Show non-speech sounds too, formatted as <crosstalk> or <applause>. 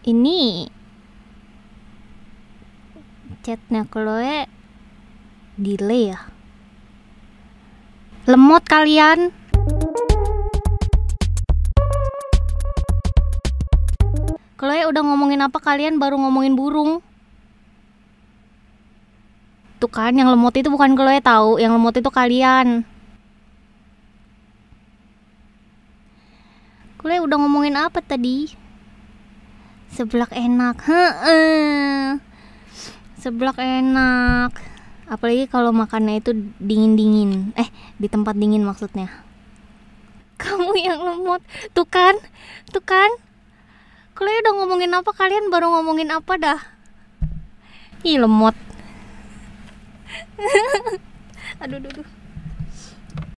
ini chatnya Chloe delay ya lemot kalian Chloe udah ngomongin apa kalian baru ngomongin burung Tuh kan yang lemot itu bukan Chloe tahu, yang lemot itu kalian. Chloe udah ngomongin apa tadi? seblak enak Heeh. seblak enak apalagi kalau makannya itu dingin-dingin eh di tempat dingin maksudnya kamu yang lemot tuh kan tuh kan kalian udah ngomongin apa kalian baru ngomongin apa dah ih lemot <laughs> aduh aduh, aduh.